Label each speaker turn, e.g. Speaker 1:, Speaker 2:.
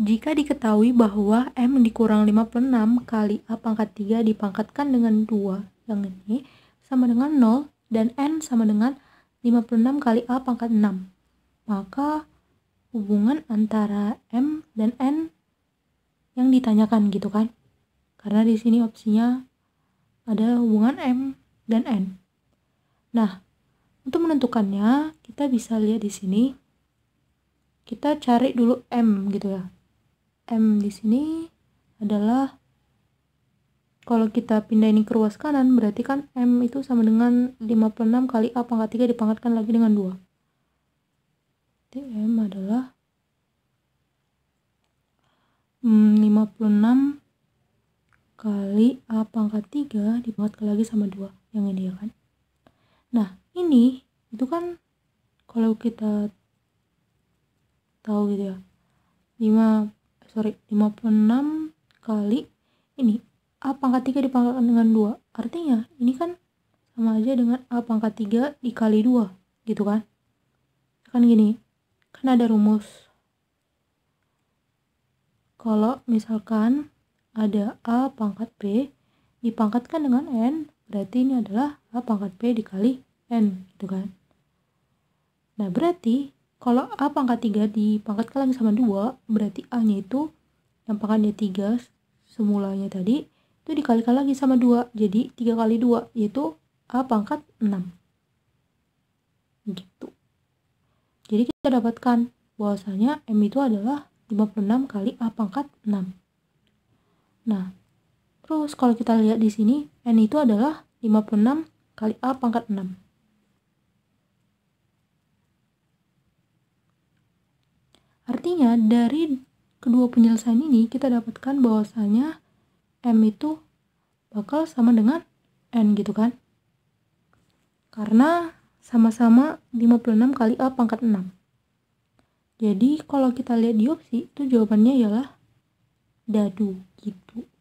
Speaker 1: Jika diketahui bahwa M dikurang 56 kali A pangkat 3 dipangkatkan dengan 2 yang ini sama dengan 0 dan N sama dengan 56 kali A pangkat 6. Maka hubungan antara M dan N yang ditanyakan gitu kan. Karena di sini opsinya ada hubungan M dan N. Nah, untuk menentukannya kita bisa lihat di sini kita cari dulu M gitu ya. M di sini adalah kalau kita pindah ini ke ruas kanan, berarti kan M itu sama dengan 56 kali A pangkat 3 dipangkatkan lagi dengan 2. Jadi M adalah hmm, puluh 56 kali A pangkat 3 dipangkatkan lagi sama 2. Yang ini ya kan. Nah, ini itu kan kalau kita tahu gitu ya. 5 sorry 56 kali ini A pangkat 3 dipangkatkan dengan 2 artinya ini kan sama aja dengan A pangkat 3 dikali 2 gitu kan kan gini kan ada rumus kalau misalkan ada A pangkat B dipangkatkan dengan N berarti ini adalah A pangkat B dikali N gitu kan nah berarti kalau A pangkat 3 dipangkatkan lagi sama 2, berarti A-nya itu yang pangkatnya 3 semulanya tadi, itu dikalikan lagi sama 2, jadi 3 kali 2, yaitu A pangkat 6. Gitu. Jadi kita dapatkan bahwasanya M itu adalah 56 kali A pangkat 6. Nah, terus kalau kita lihat di sini, N itu adalah 56 kali A pangkat 6. Artinya dari kedua penyelesaian ini kita dapatkan bahwasanya M itu bakal sama dengan N gitu kan. Karena sama-sama 56 kali A pangkat 6. Jadi kalau kita lihat di opsi itu jawabannya ialah dadu gitu.